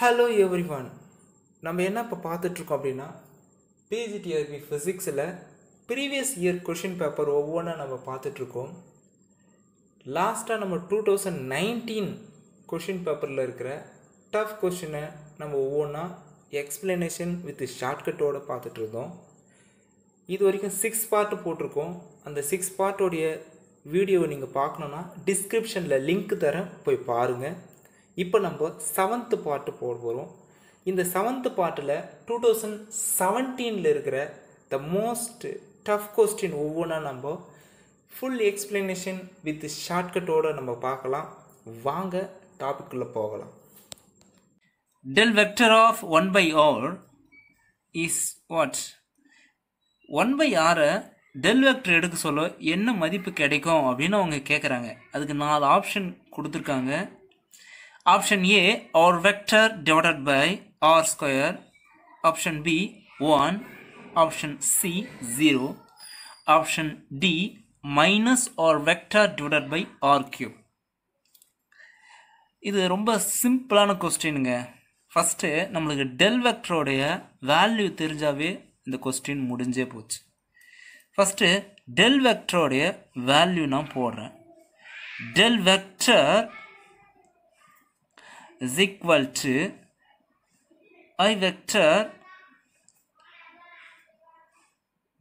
Hello every one நம்ம என்ன இப்போ பார்த்துட்ருக்கோம் அப்படின்னா பிஜிடிஆர்பி ஃபிசிக்ஸில் ப்ரீவியஸ் இயர் கொஷின் பேப்பர் ஒவ்வொன்றா நம்ம பார்த்துட்ருக்கோம் லாஸ்ட்டாக நம்ம டூ தௌசண்ட் நைன்டீன் கொஷின் பேப்பரில் இருக்கிற டஃப் கொஷினை நம்ம ஒவ்வொன்றா எக்ஸ்பிளனேஷன் வித் ஷார்ட்கட்டோடு பார்த்துட்ருந்தோம் இது வரைக்கும் சிக்ஸ் பார்ட்டு போட்டிருக்கோம் அந்த சிக்ஸ் பார்ட்டோடைய வீடியோவை நீங்கள் பார்க்கணுன்னா டிஸ்கிரிப்ஷனில் லிங்க் தரேன் போய் பாருங்கள் இப்போ நம்ம செவன்த்து பாட்டு போட போகிறோம் இந்த செவன்த்து பாட்டில் டூ தௌசண்ட் செவன்டீனில் இருக்கிற த மோஸ்ட் டஃப் கொஸ்டின் ஒவ்வொன்றா நம்ம ஃபுல் எக்ஸ்பிளனேஷன் வித் ஷார்ட்கட்டோடு நம்ம பார்க்கலாம் வாங்க டாபிக்குள்ளே போகலாம் del vector of one by R is what one by ஆரை டெல் வெக்டர் எடுக்க சொல்ல என்ன மதிப்பு கிடைக்கும் அப்படின்னு அவங்க கேட்குறாங்க அதுக்கு நாலு ஆப்ஷன் கொடுத்துருக்காங்க option A or vector divided by r square option B 1 option C 0 option D minus or vector divided by r cube இது ரொம்ப சிம்பிளான கொஸ்டினுங்க ஃபஸ்ட்டு நம்மளுக்கு டெல் வெக்டரோடைய வேல்யூ தெரிஞ்சாவே இந்த கொஸ்டின் முடிஞ்சே போச்சு ஃபஸ்ட்டு டெல் வெக்டரோடைய வேல்யூ நான் போடுறேன் del vector is equal to i vector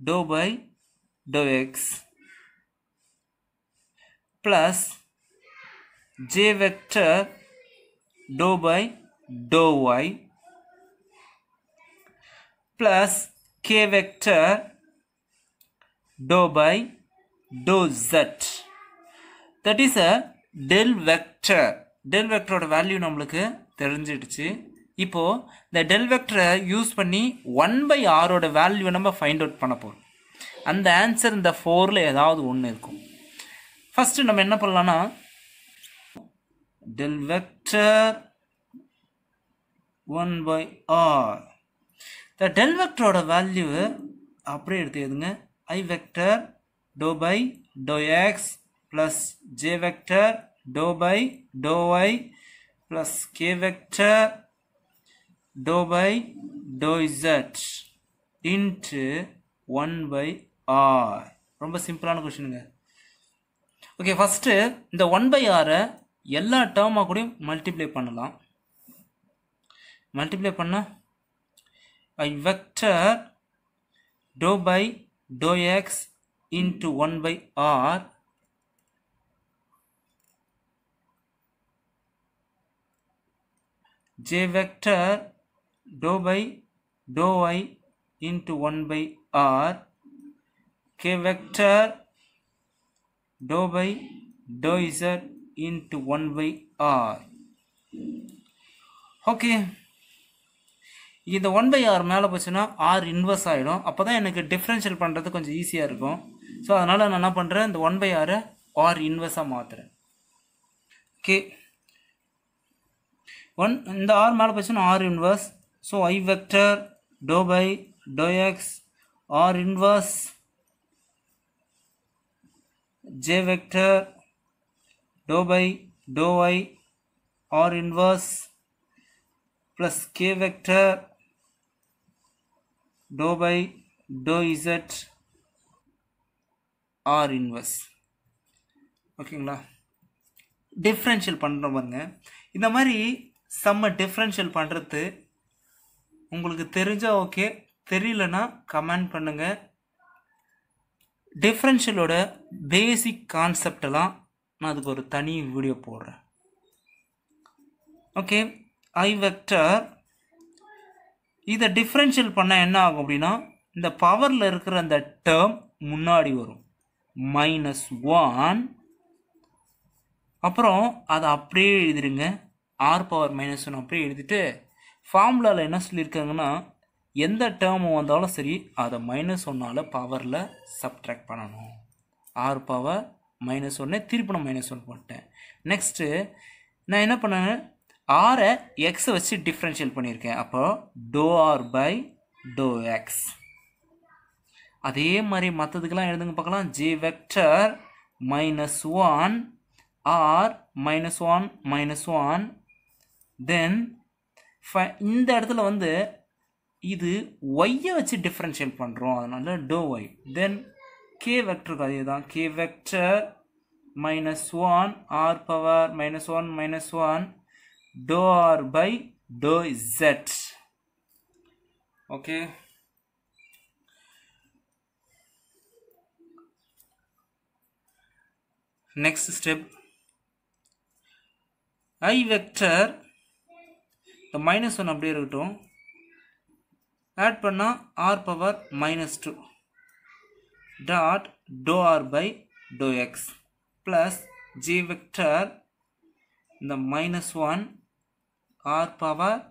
dou by dou x plus j vector dou by dou y plus k vector dou by dou z that is a del vector del வெக்டரோட value நம்மளுக்கு தெரிஞ்சிடுச்சு இப்போது இந்த del வெக்டரை use பண்ணி one by ஆரோட value நம்ம find out பண்ண போகிறோம் அந்த ஆன்சர் இந்த ஃபோரில் ஏதாவது ஒன்று இருக்கும் ஃபஸ்ட்டு நம்ம என்ன பண்ணலான்னா del vector one by R the del வெக்டரோட வேல்யூ அப்படியே எடுத்து எதுங்க I vector dou by dou X plus J vector dou by dou y plus K vector dou by dou z into one by R ரொம்ப சிம்பிளான கொஷினுங்க okay first இந்த one by ஆரை எல்லா டேர்மாக கூடயும் மல்டிப்ளை பண்ணலாம் மல்டிப்ளை பண்ணால் I vector dou by dou X into one by R j vector dou by dou i into 1 by r k vector dou by dou z into 1 by r okay இந்த 1 by r மேல போச்சுன்னா r inverse ஆயிடும் அப்பதான் எனக்கு differential பண்ணுறது கொஞ்சம் ஈஸியாக இருக்கும் ஸோ அதனால் நான் என்ன பண்ணுறேன் இந்த 1 by r r inverse மாற்றுறேன் okay ஒன் இந்த ஆர் மேலே போச்சுன்னா R inverse so I vector dou by dou X R inverse j vector dou by dou i r inverse plus k vector dou by dou z r inverse ஓகேங்களா differential பண்ணுறோம் பாருங்க இந்த மாதிரி செம்ம differential பண்ணுறது உங்களுக்கு தெரிஞ்சால் ஓகே தெரியலனா கமெண்ட் பண்ணுங்கள் டிஃப்ரென்ஷியலோட பேசிக் கான்செப்டெல்லாம் நான் அதுக்கு ஒரு தனி வீடியோ போடுறேன் ஓகே ஐ வெக்டர் இதை டிஃப்ரென்ஷியல் பண்ணால் என்ன ஆகும் அப்படின்னா இந்த பவரில் இருக்கிற அந்த டேர்ம் முன்னாடி வரும் மைனஸ் ஒன் அப்புறம் அதை அப்படியே எழுதிருங்க ஆர் பவர் மைனஸ் ஒன் அப்படியே எழுதிட்டு ஃபார்முலாவில் என்ன சொல்லியிருக்காங்கன்னா எந்த டேர்மு வந்தாலும் சரி அதை மைனஸ் ஒன்னால் பவரில் சப்ட்ராக்ட் பண்ணணும் ஆர் பவர் மைனஸ் ஒன்று திருப்பி நான் மைனஸ் ஒன் போட்டேன் நெக்ஸ்ட்டு நான் என்ன பண்ணேன் ஆரை எக்ஸை வச்சு டிஃப்ரென்ஷியல் பண்ணியிருக்கேன் அப்போ dou r by dou x அதே மாதிரி மற்றதுக்கெல்லாம் எழுதுங்க பார்க்கலாம் j vector minus one r minus one minus one then இந்த இடத்துல வந்து இது ஒய்யை வச்சு டிஃப்ரென்ஷியேட் பண்ணுறோம் அதனால டோ ஒய் தென் கே வெக்டருக்கு அதே தான் k vector minus one r power minus one minus one dou r by dou z okay next step i vector இந்த மைனஸ் ஒன் அப்படியே இருக்கட்டும் ஆட் பண்ணால் r power minus two dot dou r by dou X plus g vector இந்த minus one r power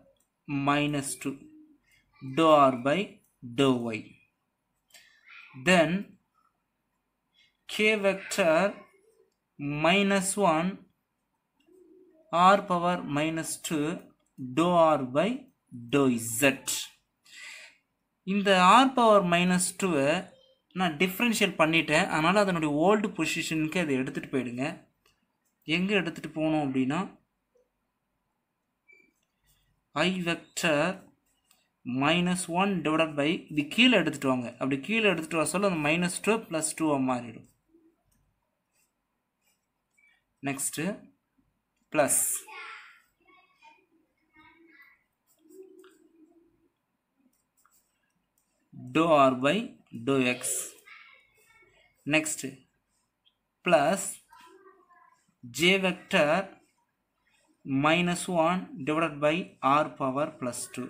minus 2 dou r by dou y then k vector minus 1 r power minus 2 dou r by dou z இந்த r power minus டூவை நான் differential பண்ணிட்டேன் அதனால் அதனுடைய old பொசிஷனுக்கு அதை எடுத்துகிட்டு போயிடுங்க எங்கே எடுத்துகிட்டு போகணும் அப்படின்னா i vector minus one divide by இது கீழே எடுத்துகிட்டு வாங்க அப்படி கீழே எடுத்துகிட்டு வர சொல்ல அந்த மைனஸ் டூ ப்ளஸ் டூவாக மாறிடும் next plus dou r by dou x next plus j vector minus 1 divided by r power plus 2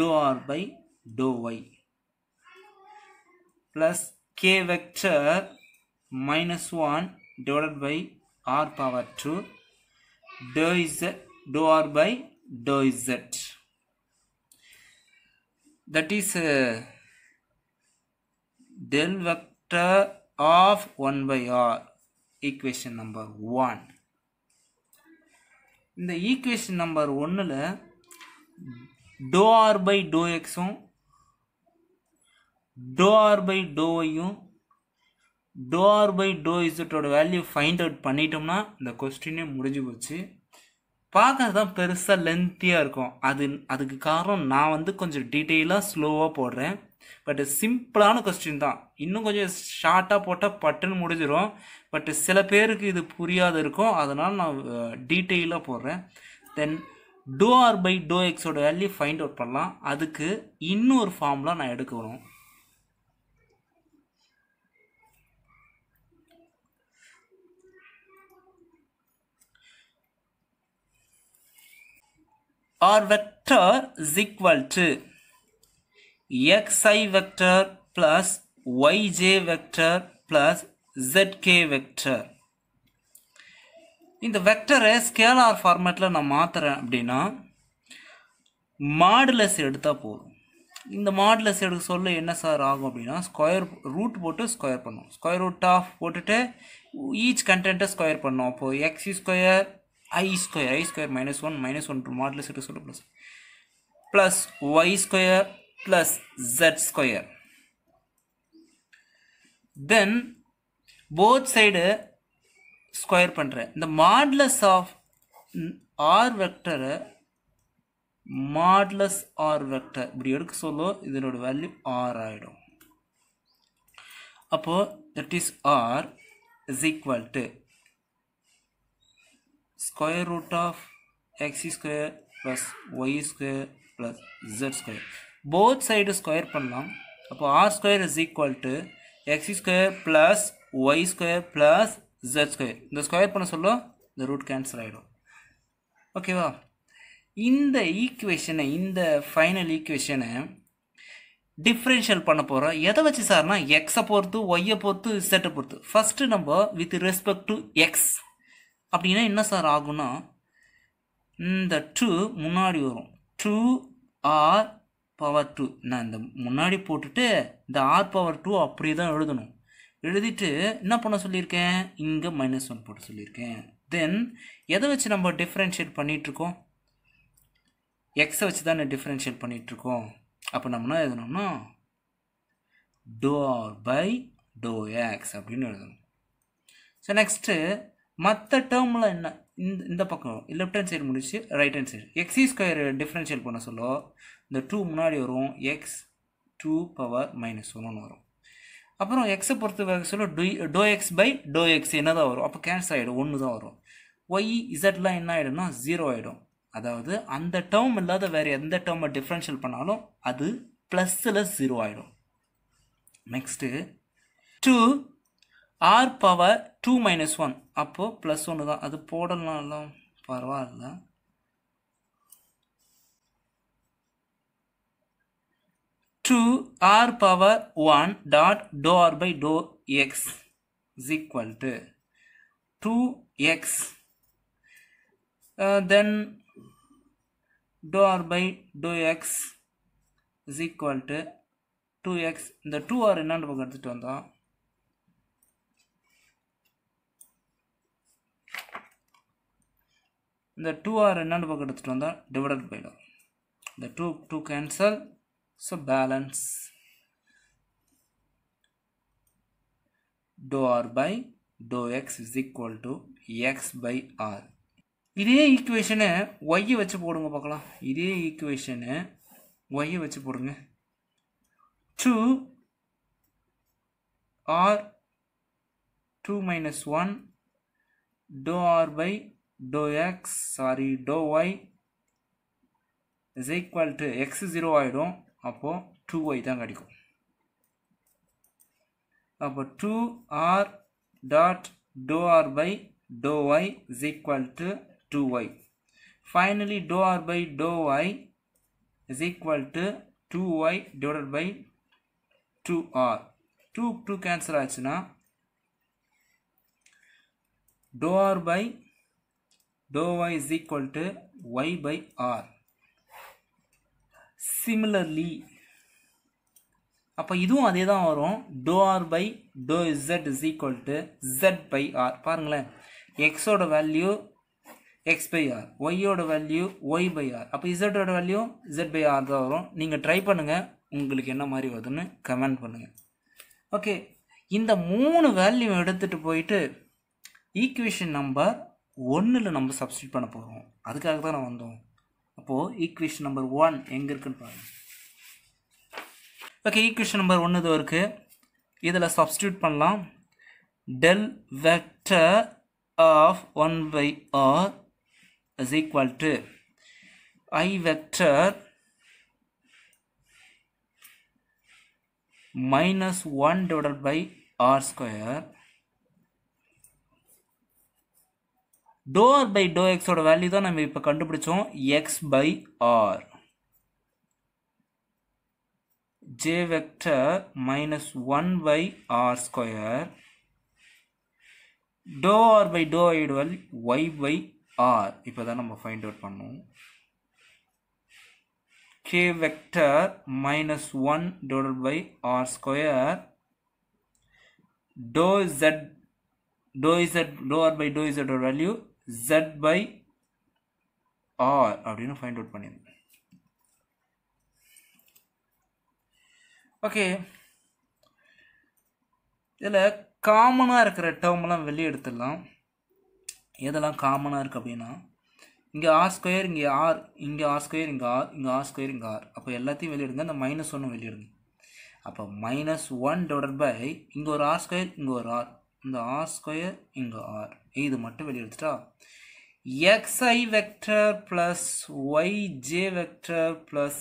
dou r by dou y plus k vector minus 1 divided by r power 2 dou z dou r by dou z that is uh, del vector of 1 by r equation number 1 இந்த equation number ஒன்றில் dou r by dou எக்ஸும் dou r by dou ஒய்யும் dou r by dou இசட்டோட value find out பண்ணிட்டோம்னா இந்த கொஸ்டினே முடிஞ்சு போச்சு பார்க்கறது தான் பெருசாக லென்த்தியாக இருக்கும் அது அதுக்கு காரணம் நான் வந்து கொஞ்சம் டீட்டெயிலாக ஸ்லோவாக போடுறேன் பட் சிம்பிளான கொஸ்டின் தான் இன்னும் கொஞ்சம் ஷார்ட்டாக போட்டால் பட்டுன்னு முடிஞ்சிடும் பட் சில பேருக்கு இது புரியாது இருக்கும் அதனால் நான் டீட்டெயிலாக போடுறேன் then dou r by dou எக்ஸோட வேல்யூ ஃபைண்ட் அவுட் பண்ணலாம் அதுக்கு இன்னொரு ஃபார்ம்லாம் நான் எடுக்கணும் r vector is equal to xi vector plus yj vector plus zk vector இந்த வெக்டரை ஸ்கேலார் ஃபார்மேட்டில் நான் மாற்றுறேன் அப்படின்னா மாடுலஸ் எடுத்தால் போதும் இந்த மாடுலஸ் எடுக்க சொல்ல என்ன சார் ஆகும் அப்படின்னா ஸ்கொயர் ரூட் போட்டு ஸ்கொயர் பண்ணும் ஸ்கொயர் ரூட் ஆஃப் போட்டுட்டு ஈச் கண்டென்ட்டை ஸ்கொயர் பண்ணோம் அப்போது x square i square i square minus one minus one two modulus எடுத்து சொல்லு plus plus y square plus z square then both side square பண்ணுறேன் இந்த modulus of r vector modulus r vector இப்படி எடுக்க சொல்லோ இதனோட வேல்யூ ஆர் ஆகிடும் அப்போது that is r is equal to square root of x square plus y square plus z square both side square பண்ணலாம் அப்போ r square is equal to x square plus y square plus z square இந்த square பண்ண சொல்லோ இந்த root cancel ஆயிடும் ஓகேவா இந்த ஈக்குவேஷனை இந்த ஃபைனல் ஈக்குவேஷனை டிஃப்ரென்ஷியல் பண்ண போகிறோம் எதை வச்சு சார்னா எக்ஸை பொறுத்து ஒய்யை பொறுத்து இசட்டை பொறுத்து ஃபஸ்ட்டு நம்ம வித் ரெஸ்பெக்ட் டு எக்ஸ் அப்படின்னா என்ன சார் ஆகும்னா இந்த ட்ரூ முன்னாடி வரும் ட்ரூ ஆர் பவர் டூ நான் இந்த முன்னாடி போட்டுட்டு இந்த ஆர் பவர் டூ அப்படி தான் எழுதணும் எழுதிட்டு என்ன பண்ண சொல்லியிருக்கேன் இங்கே மைனஸ் ஒன் போட்டு சொல்லியிருக்கேன் தென் எதை வச்சு நம்ம டிஃப்ரென்ஷியேட் பண்ணிகிட்ருக்கோம் எக்ஸை வச்சு தான் டிஃப்ரென்ஷியேட் பண்ணிகிட்ருக்கோம் அப்போ நம்மனா எழுதணும்னா dou r by dou x அப்படின்னு எழுதணும் ஸோ நெக்ஸ்ட்டு மற்ற டேர்மில் என்ன இந்த இந்த பக்கம் லெஃப்ட் ஹேண்ட் சைடு முடிச்சு right hand side x square differential பண்ண சொல்ல இந்த டூ முன்னாடி வரும் எக்ஸ் டூ பவர் மைனஸ் ஒன்று வரும் அப்புறம் எக்ஸை பொறுத்த வரைக்கும் சொல்ல two dou x by dou x என்ன தான் வரும் அப்போ கேன்சல் ஆகிடும் ஒன்று தான் வரும் ஒய் இசட்லாம் என்ன ஆகிடும்னா ஜீரோ ஆகிடும் அதாவது அந்த டேர்ம் இல்லாத வேறு எந்த டேர்மை டிஃப்ரென்ஷியல் பண்ணாலும் அது ப்ளஸ்ஸில் ஜீரோ ஆகிடும் next two r power two minus one அப்போது ப்ளஸ் ஒன்று தான் அது போடலாம் பரவாயில்ல two r power one dot dou r by dou x is equal to two x then dou r by dou x is equal to two x இந்த two r என்னன்னு பக்கம் எடுத்துகிட்டு வந்தோம் இந்த டூ ஆர் என்னென்னு பக்கம் எடுத்துகிட்டு வந்தால் டிவைடட் பைடும் இந்த two two cancel so balance dou r by dou x is equal to x by r இதே ஈக்குவேஷனு ஒய்யை வச்சு போடுங்க பார்க்கலாம் இதே ஈக்குவேஷனு ஒய்யை வச்சு போடுங்க two r two minus one dou r by dou x sorry dou y is equal to x zero ஆகிடும் அப்போது டூ ஒய் தான் கிடைக்கும் அப்போ two r dot dou r by dou y is equal to two y finally to r by dou y is equal to two y divided by two r two two cancel ஆச்சுன்னா dou r by dou y is equal to y by r similarly அப்போ இதுவும் அதே தான் வரும் dou r by dou z is equal to z by r பாருங்களேன் எக்ஸோட வேல்யூ x by r ஒய்யோட வேல்யூ ஒய் பை ஆர் அப்போ இசட்டோட வேல்யூ ஜெட் பை ஆர் தான் வரும் நீங்கள் ட்ரை பண்ணுங்கள் உங்களுக்கு என்ன மாதிரி வருதுன்னு கமெண்ட் பண்ணுங்கள் ஓகே இந்த மூணு வேல்யூ எடுத்துகிட்டு போயிட்டு ஈக்குவேஷன் நம்பர் ஒன்றில் நம்ம சப்ஸ்டியூட் பண்ண போகிறோம் அதுக்காக தான் நான் வந்தோம் அப்போது ஈக்குவேஷன் நம்பர் ஒன் எங்கே இருக்குன்னு பாருங்கள் ஓகே ஈக்குவேஷன் நம்பர் ஒன்று இது இருக்குது இதில் சப்ஸ்டியூட் பண்ணலாம் del vector of one by R is equal to i vector minus one divided by r square dou r by dou எக்ஸோட வேல்யூ தான் நம்ம இப்போ கண்டுபிடிச்சோம் x by r j vector minus one by r square dou r by dou ஐடுவல் y by r இப்போ தான் நம்ம ஃபைண்ட் அவுட் பண்ணுவோம் k vector minus one divided by r square dou z dou z dou r by dou z value z by r அப்படின்னு find out பண்ணியிருந்தேன் okay இதில் காமனாக இருக்கிற டேர்ம்லாம் வெளியே எடுத்தில்லாம் எதெல்லாம் காமனாக இருக்குது அப்படின்னா இங்கே ஆர் ஸ்கொயர் இங்கே ஆர் இங்கே ஆர் ஸ்கொயர் இங்கே ஆர் இங்கே ஆர் ஸ்கொயர் இங்கே ஆர் அப்போ எல்லாத்தையும் வெளியிடுங்க அந்த மைனஸ் ஒன்றும் வெளியிடுங்க அப்போ மைனஸ் ஒன் டிவைட் பை இங்கே ஒரு ஆர் ஸ்கொயர் இங்கே ஒரு ஆர் இந்த ஆர் ஸ்கொயர் இங்கே ஆர் இது மட்டும் வெளியெடுத்துட்டா x i vector plus yj vector plus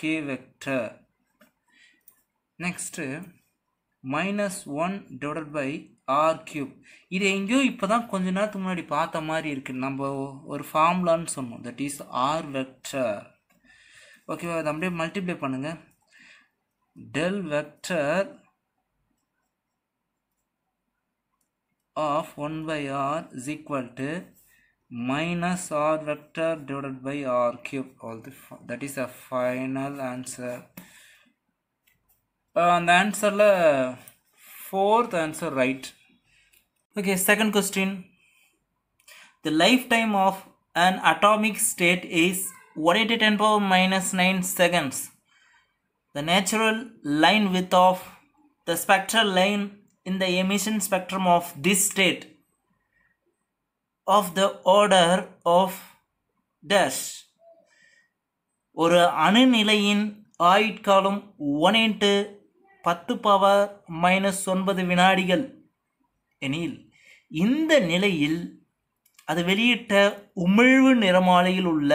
K vector next minus one divided by r cube இது எங்கேயோ இப்போ தான் கொஞ்ச நேரத்துக்கு முன்னாடி பார்த்த மாதிரி இருக்குது நம்ம ஒரு ஃபார்முலான்னு சொன்னோம் தட் இஸ் ஆர் வெக்டர் ஓகேவா அதை அப்படியே மல்டிப்ளை பண்ணுங்கள் del vector of 1 by r is equal to minus r vector divided by r cube all the that is a final answer uh, and the answer la fourth answer right okay second question the lifetime of an atomic state is 180 10 power minus 9 seconds the natural line width of the spectral line in the emission spectrum of this state of the order of dash ஒரு அணுநிலையின் ஆயுட்காலம் one into பத்து power minus ஒன்பது வினாடிகள் எனில் இந்த நிலையில் அது வெளியிட்ட உமிழ்வு நிறமாலையில் உள்ள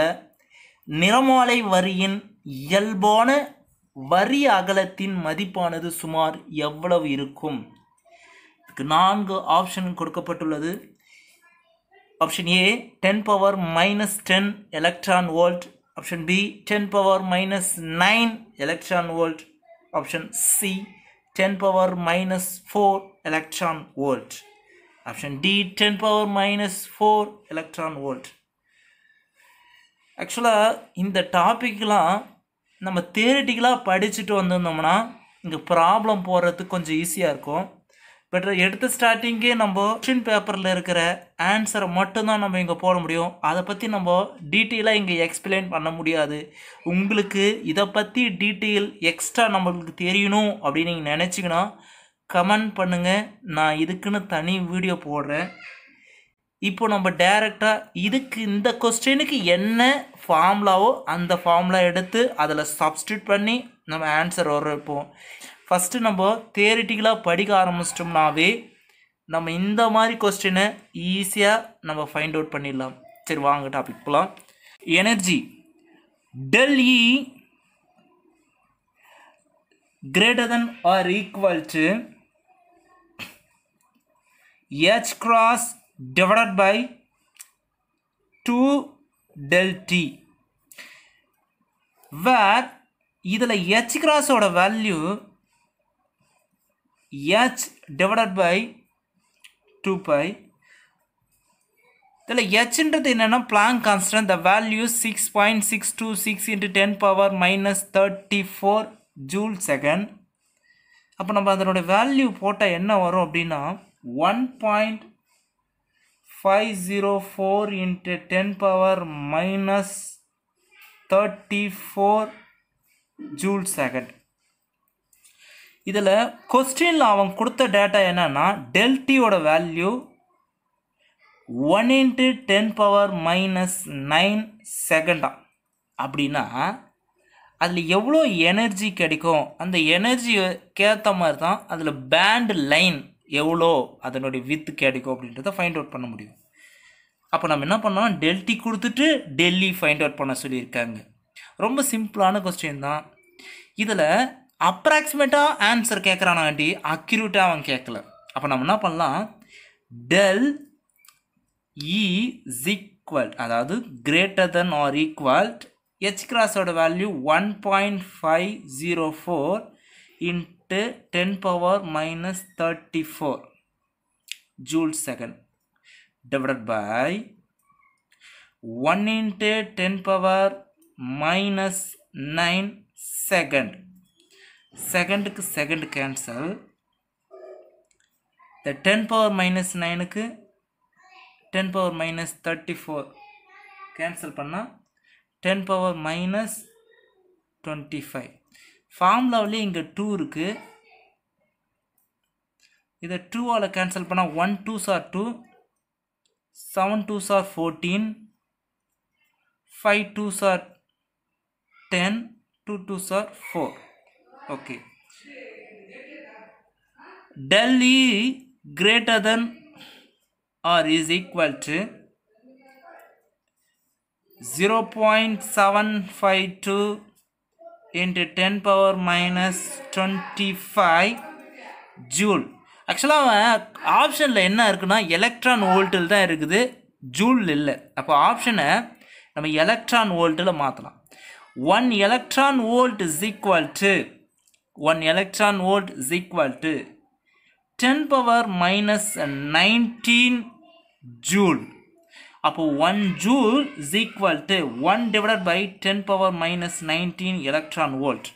நிறமாலை வரியின் இயல்பான வரி அகலத்தின் மதிப்பானது சுமார் எவ்வளவு இருக்கும் இதுக்கு நான்கு ஆப்ஷன் கொடுக்கப்பட்டுள்ளது option A ten power minus ten electron volt option B ten power minus nine electron volt option C ten power minus four electron volt option D ten power minus four electron volt ஆக்சுவலாக இந்த டாபிக்லாம் நம்ம தேரிட்டிக்கலாக படிச்சுட்டு வந்திருந்தோம்னா இங்கே problem போடுறதுக்கு கொஞ்சம் ஈஸியாக இருக்கும் but எடுத்த ஸ்டார்டிங்கே நம்ம கொஷின் பேப்பரில் இருக்கிற ஆன்சரை மட்டும்தான் நம்ம இங்கே போட முடியும் அதை பற்றி நம்ம டீட்டெயிலாக இங்கே எக்ஸ்பிளைன் பண்ண முடியாது உங்களுக்கு இதை பற்றி டீட்டெயில் எக்ஸ்ட்ரா நம்மளுக்கு தெரியணும் அப்படின்னு நீங்கள் நினச்சிங்கன்னா கமெண்ட் பண்ணுங்கள் நான் இதுக்குன்னு தனி வீடியோ போடுறேன் இப்போ நம்ம டேரெக்டாக இதுக்கு இந்த கொஸ்டினுக்கு என்ன ஃபார்முலாவோ அந்த ஃபார்முலா எடுத்து அதில் சப்ஸ்டியூட் பண்ணி நம்ம ஆன்சர் வர வைப்போம் ஃபஸ்ட்டு நம்ம தேரிட்டிக்கலாக படிக்க ஆரம்பிச்சிட்டோம்னாவே நம்ம இந்த மாதிரி கொஸ்டினை ஈஸியாக நம்ம ஃபைண்ட் அவுட் பண்ணிடலாம் சரி வாங்க டாபிக் போகலாம் energy del e greater than or equal to h cross divided by 2 del t இதில் h crossoட value h divided by two pi இதில் ஹெச்ன்றது என்னென்னா Planck constant the value six point six two six into ten power minus thirty four joule second அப்போ நம்ம அதனோட வேல்யூ போட்டால் என்ன வரும் அப்படின்னா one point five zero four into ten power minus thirty four joule second இதில் கொஸ்டினில் அவன் கொடுத்த டேட்டா என்னென்னா டெல்டியோட வேல்யூ one into ten power minus nine செகண்டா அப்படின்னா அதில் எவ்வளோ எனர்ஜி கிடைக்கும் அந்த எனர்ஜி கேத்த மாதிரி தான் அதில் பேண்டு லைன் எவ்வளோ அதனுடைய வித்து கிடைக்கும் அப்படின்றத ஃபைண்ட் அவுட் பண்ண முடியும் அப்போ நம்ம என்ன பண்ணோம் டெல்டி கொடுத்துட்டு டெல்லி ஃபைண்ட் அவுட் பண்ண சொல்லியிருக்காங்க ரொம்ப சிம்பிளான கொஸ்டின் தான் இதில் அப்ராக்சிமேட்டாக ஆன்சர் கேட்குறானாண்டி அக்யூரேட்டாக அவன் கேட்கல அப்போ நம்ம என்ன பண்ணலாம் டெல் இஸ் ஈக்குவல் அதாவது greater than or equal h கிராஸோட value one point five zero four into ten power minus thirty four joule second divided by one into ten power minus nine second செகண்டுக்கு second cancel the ten power minus நைனுக்கு ten power minus thirty four cancel பண்ணால் ten power minus twenty five ஃபார்முலாவிலே இங்கே two இருக்குது இதை டூவால் cancel பண்ணால் one twos are two seven two are fourteen five twos are ten two twos are four okay okay del e greater than zero point seven five two 0.752 ten power minus twenty five joule ஆக்சுவலாக அவன் ஆப்ஷனில் என்ன இருக்குன்னா electron வோல்ட்டில் தான் இருக்குது joule இல்லை அப்போ ஆப்ஷனை நம்ம எலக்ட்ரான் வோல்ட்டில் மாற்றலாம் one electron volt is equal to one electron volt is equal to ten power minus nineteen joule. அப்பு one joule is equal to one divided by ten power minus nineteen electron volt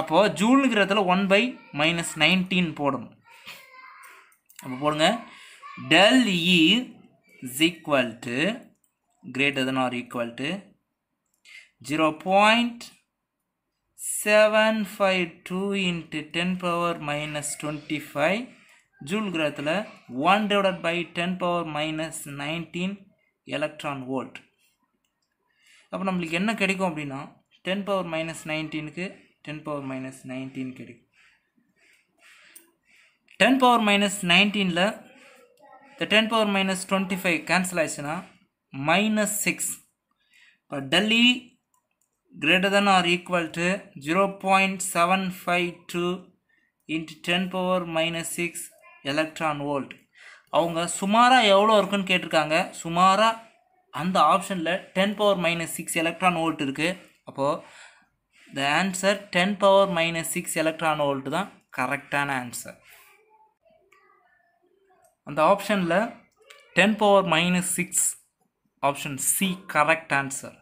அப்போது joule இடத்துல one by minus nineteen போடும் அப்போ போடுங்க del E is equal to greater than or equal to zero point seven five two into ten power minus twenty five joule கிரகத்தில் one divide by ten power minus nineteen electron volt அப்போ நம்மளுக்கு என்ன கிடைக்கும் அப்படின்னா ten power minus நைன்டீனுக்கு ten power minus nineteen கிடைக்கும் ten power minus நைன்டீனில் இந்த ten power minus twenty five cancel ஆயிடுச்சுன்னா மைனஸ் சிக்ஸ் இப்போ del e greater than or equal to 0.752 into 10 power minus 6 electron volt அவங்க சுமாராக எவ்வளோ இருக்குன்னு கேட்டிருக்காங்க சுமாராக அந்த ஆப்ஷனில் ten power minus six electron volt இருக்குது அப்போது the answer ten power minus six electron volt தான் கரெக்டான ஆன்சர் அந்த ஆப்ஷனில் ten power minus six option C correct answer